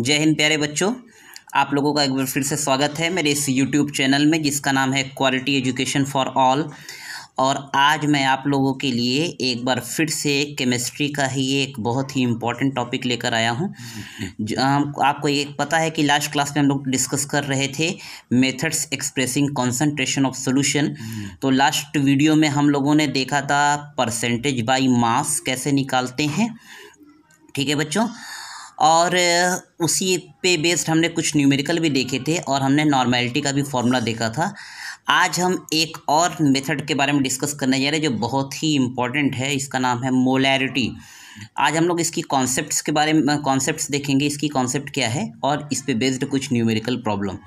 जय हिंद प्यारे बच्चों आप लोगों का एक बार फिर से स्वागत है मेरे इस यूट्यूब चैनल में जिसका नाम है क्वालिटी एजुकेशन फॉर ऑल और आज मैं आप लोगों के लिए एक बार फिर से केमिस्ट्री का ही एक बहुत ही इम्पॉर्टेंट टॉपिक लेकर आया हूँ आपको ये पता है कि लास्ट क्लास में हम लोग डिस्कस कर रहे थे methods expressing concentration of solution तो लास्ट वीडियो में हम लोगों ने देखा था परसेंटेज बाय मास कैसे निकालते हैं ठीक है बच्चों और उसी पे बेस्ड हमने कुछ न्यूमेरिकल भी देखे थे और हमने नॉर्मेलिटी का भी फॉर्मूला देखा था आज हम एक और मेथड के बारे में डिस्कस करने जा रहे हैं जो बहुत ही इम्पॉर्टेंट है इसका नाम है मोलैरिटी आज हम लोग इसकी कॉन्सेप्ट्स के बारे में कॉन्सेप्ट्स देखेंगे इसकी कॉन्सेप्ट क्या है और इस पे बेस्ड कुछ न्यूमेरिकल प्रॉब्लम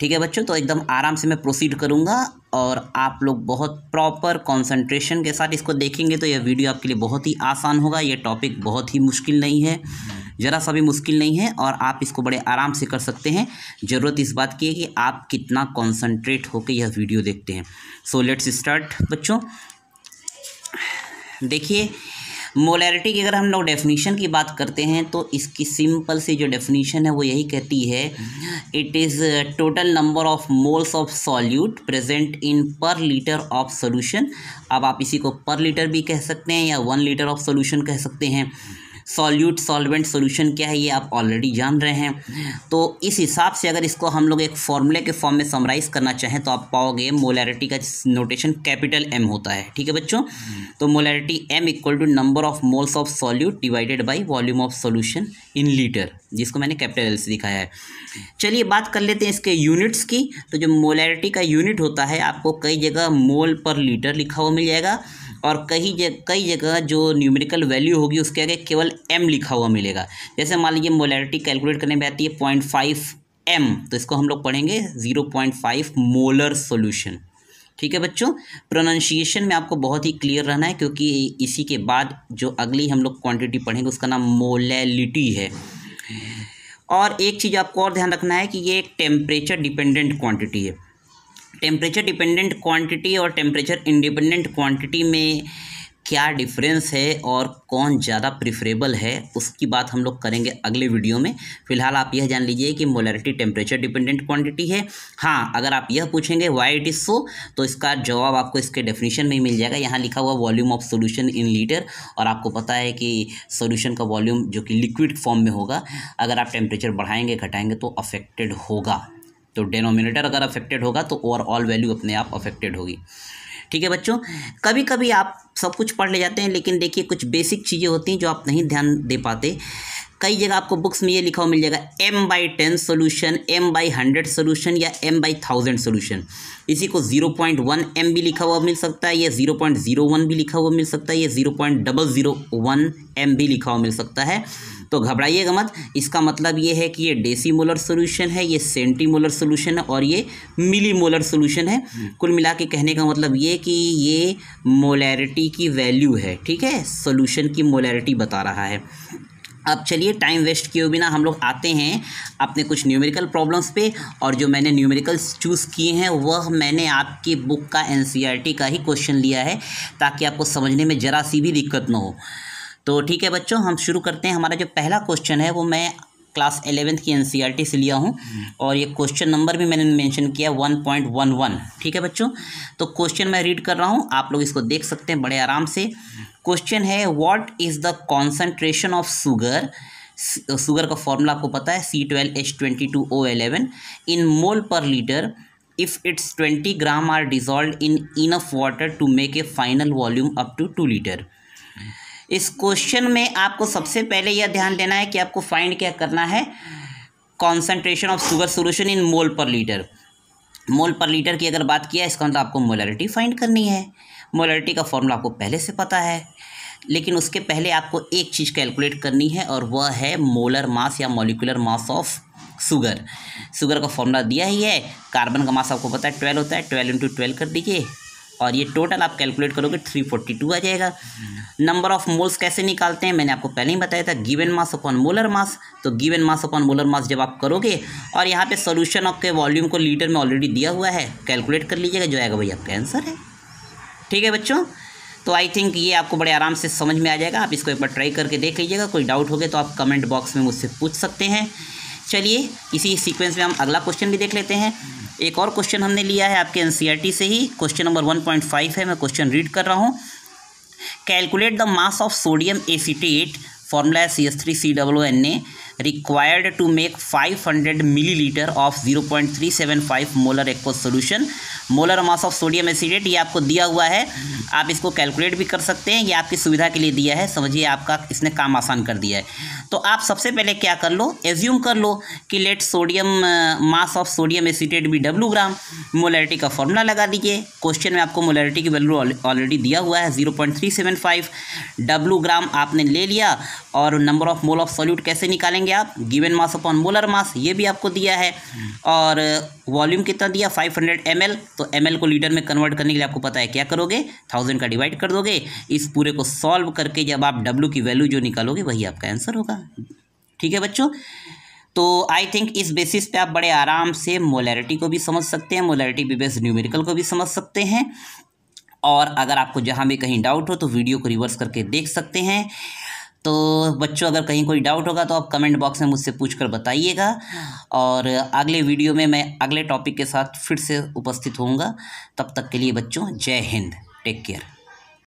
ठीक है बच्चों तो एकदम आराम से मैं प्रोसीड करूँगा और आप लोग बहुत प्रॉपर कंसंट्रेशन के साथ इसको देखेंगे तो यह वीडियो आपके लिए बहुत ही आसान होगा ये टॉपिक बहुत ही मुश्किल नहीं है ज़रा सा भी मुश्किल नहीं है और आप इसको बड़े आराम से कर सकते हैं ज़रूरत इस बात की है कि आप कितना कॉन्सनट्रेट होकर यह वीडियो देखते हैं सो लेट्स स्टार्ट बच्चों देखिए मोलैरिटी की अगर हम लोग डेफिनीशन की बात करते हैं तो इसकी सिंपल सी जो डेफिनीशन है वो यही कहती है it is total number of moles of solute present in per litre of solution अब आप इसी को पर लीटर भी कह सकते हैं या वन लीटर ऑफ सोल्यूशन कह सकते हैं सॉल्यूट सॉल्वेंट सोल्यूशन क्या है ये आप ऑलरेडी जान रहे हैं तो इस हिसाब से अगर इसको हम लोग एक फॉर्मूले के फॉर्म में समराइज करना चाहें तो आप पाओगे मोलैरिटी का नोटेशन कैपिटल एम होता है ठीक है बच्चों तो molarity M equal to number of moles of solute divided by volume of solution in litre जिसको मैंने कैपिटल एल से दिखाया है चलिए बात कर लेते हैं इसके यूनिट्स की तो जो मोलैरिटी का यूनिट होता है आपको कई जगह मोल पर लीटर लिखा हुआ मिल जाएगा और कई जगह कई जगह जो न्यूमेरिकल वैल्यू होगी उसके आगे केवल एम लिखा हुआ मिलेगा जैसे मान लीजिए मोलैरिटी कैलकुलेट करने में आती है पॉइंट फाइव एम तो इसको हम लोग पढ़ेंगे zero point five molar solution ठीक है बच्चों प्रोनाशिएशन में आपको बहुत ही क्लियर रहना है क्योंकि इसी के बाद जो अगली हम लोग क्वांटिटी पढ़ेंगे उसका नाम मोलैलिटी है और एक चीज़ आपको और ध्यान रखना है कि ये एक टेम्परेचर डिपेंडेंट क्वांटिटी है टेम्परेचर डिपेंडेंट क्वांटिटी और टेम्परेचर इंडिपेंडेंट क्वांटिटी में क्या डिफरेंस है और कौन ज़्यादा प्रिफरेबल है उसकी बात हम लोग करेंगे अगले वीडियो में फिलहाल आप यह जान लीजिए कि मोलरिटी टेम्परेचर डिपेंडेंट क्वांटिटी है हाँ अगर आप यह पूछेंगे वाई इट इज़ सो तो इसका जवाब आपको इसके डेफिनेशन में ही मिल जाएगा यहाँ लिखा हुआ volume of solution in litre और आपको पता है कि सोल्यूशन का वॉल्यूम जो कि लिक्विड फॉर्म में होगा अगर आप टेम्परेचर बढ़ाएंगे घटाएंगे तो अफेक्टेड होगा तो डेनोमिनेटर अगर अफेक्टेड होगा तो ओवरऑल वैल्यू अपने आप अफेक्टेड होगी ठीक है बच्चों कभी कभी आप सब कुछ पढ़ ले जाते हैं लेकिन देखिए कुछ बेसिक चीज़ें होती हैं जो आप नहीं ध्यान दे पाते कई जगह आपको बुक्स में ये लिखा हुआ मिल जाएगा M by ten solution M by hundred solution या एम बाई थाउजेंड सोल्यूशन इसी को जीरो पॉइंट वन एम भी लिखा हुआ मिल सकता है या जीरो पॉइंट जीरो वन भी लिखा हुआ मिल सकता है या zero point double zero one M भी लिखा हुआ मिल सकता है तो घबराइएगा मत इसका मतलब ये है कि ये डेसी मोलर सोल्यूशन है ये सेंटी मोलर सोल्यूशन है और ये मिली मोलर सोल्यूशन है हम्म। कुल मिला के कहने का मतलब ये कि ये मोलैरिटी की वैल्यू है ठीक है सोल्यूशन की मोलैरिटी बता रहा है अब चलिए टाइम वेस्ट किए बिना हम लोग आते हैं अपने कुछ न्यूमेरिकल प्रॉब्लम्स पे और जो मैंने न्यूमेरिकल्स चूज़ किए हैं वह मैंने आपकी बुक का एनसीईआरटी का ही क्वेश्चन लिया है ताकि आपको समझने में ज़रा सी भी दिक्कत ना हो तो ठीक है बच्चों हम शुरू करते हैं हमारा जो पहला क्वेश्चन है वो मैं क्लास एलेवेंथ की एन e से लिया हूँ हम्म। और ये क्वेश्चन नंबर भी मैंने मेंशन किया वन पॉइंट वन वन ठीक है बच्चों तो क्वेश्चन मैं रीड कर रहा हूँ आप लोग इसको देख सकते हैं बड़े आराम से क्वेश्चन है what is the concentration of sugar sugar का फॉर्मूला आपको पता है C twelve H twenty two O eleven in mole per litre if it's twenty gram are dissolve in enough water to make a final volume up to two litre इस question में आपको सबसे पहले यह ध्यान देना है कि आपको फाइंड क्या करना है concentration of sugar solution in mole per litre mole per litre की अगर बात किया इसका मतलब आपको मोलरिटी फाइंड करनी है मोलरिटी का फॉर्मूला आपको पहले से पता है लेकिन उसके पहले आपको एक चीज़ कैलकुलेट करनी है और वह है मोलर मास या molecular mass of sugar sugar का फॉर्मूला दिया ही है कार्बन का मास आपको पता है ट्वेल्व होता है ट्वेल्व इंटू ट्वेल्व कर दीजिए और ये टोटल आप कैलकुलेट करोगे थ्री फोर्टी टू आ जाएगा नंबर ऑफ मोल्स कैसे निकालते हैं मैंने आपको पहले ही बताया था given mass upon molar mass तो given mass upon molar mass जब आप करोगे और यहाँ पे सोल्यूशन आपके वॉल्यूम को लीटर में ऑलरेडी दिया हुआ है कैलकुलेट कर लीजिएगा जो आएगा भाई आपका आंसर है ठीक है बच्चों तो आई थिंक ये आपको बड़े आराम से समझ में आ जाएगा आप इसको एक बार ट्राई करके देख लीजिएगा कोई डाउट हो गया तो आप कमेंट बॉक्स में मुझसे पूछ सकते हैं चलिए इसी सीक्वेंस में हम अगला क्वेश्चन भी देख लेते हैं एक और क्वेश्चन हमने लिया है आपके एनसीईआरटी से ही question number one point five है मैं क्वेश्चन रीड कर रहा हूँ calculate the mass of sodium acetate formula है C S three C W N A required to make 500 three seven 0.375 molar aqueous solution molar mass of sodium acetate ये आपको दिया हुआ है आप इसको कैलकुलेट भी कर सकते हैं ये आपकी सुविधा के लिए दिया है समझिए आपका इसने काम आसान कर दिया है तो आप सबसे पहले क्या कर लो एज्यूम कर लो कि let sodium mass of sodium acetate भी डब्लू ग्राम मोलरिटी का फॉर्मूला लगा दीजिए क्वेश्चन में आपको मोलरिटी की वैल्यू ऑलरेडी दिया हुआ है zero point three seven five W gram आपने ले लिया और number of mole of solute कैसे निकालेंगे गया given mass upon molar mass ये भी आपको दिया है और वॉल्यूम कितना दिया 500 हंड्रेड तो एम को लीटर में कन्वर्ट करने के लिए आपको पता है क्या करोगे थाउजेंड का डिवाइड कर दोगे इस पूरे को सॉल्व करके जब आप डब्ल्यू की वैल्यू जो निकालोगे वही आपका आंसर होगा ठीक है बच्चों तो आई थिंक इस बेसिस पे आप बड़े आराम से मोलैरिटी को भी समझ सकते हैं मोलैरिटी भी बेस्ड न्यूमेरिकल को भी समझ सकते हैं और अगर आपको जहाँ भी कहीं डाउट हो तो वीडियो को रिवर्स करके देख सकते हैं तो बच्चों अगर कहीं कोई डाउट होगा तो आप कमेंट बॉक्स में मुझसे पूछ कर बताइएगा और अगले वीडियो में मैं अगले टॉपिक के साथ फिर से उपस्थित होऊंगा तब तक के लिए बच्चों जय हिंद टेक केयर